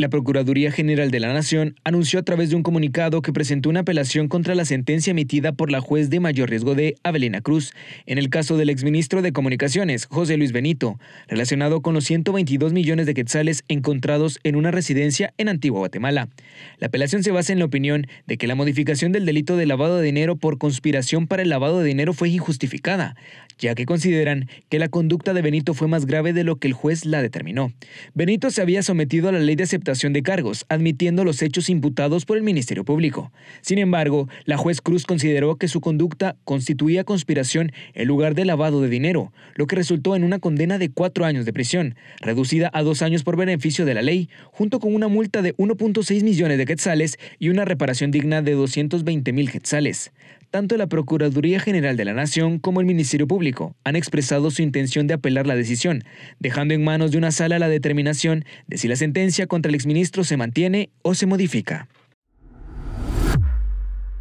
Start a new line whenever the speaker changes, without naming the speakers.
La Procuraduría General de la Nación anunció a través de un comunicado que presentó una apelación contra la sentencia emitida por la juez de mayor riesgo de Avelina Cruz en el caso del exministro de Comunicaciones, José Luis Benito, relacionado con los 122 millones de quetzales encontrados en una residencia en Antigua Guatemala. La apelación se basa en la opinión de que la modificación del delito de lavado de dinero por conspiración para el lavado de dinero fue injustificada, ya que consideran que la conducta de Benito fue más grave de lo que el juez la determinó. Benito se había sometido a la ley de aceptación de cargos, admitiendo los hechos imputados por el Ministerio Público. Sin embargo, la juez Cruz consideró que su conducta constituía conspiración en lugar de lavado de dinero, lo que resultó en una condena de cuatro años de prisión, reducida a dos años por beneficio de la ley, junto con una multa de 1.6 millones de quetzales y una reparación digna de 220 mil quetzales. Tanto la Procuraduría General de la Nación como el Ministerio Público han expresado su intención de apelar la decisión, dejando en manos de una sala la determinación de si la sentencia contra el exministro se mantiene o se modifica.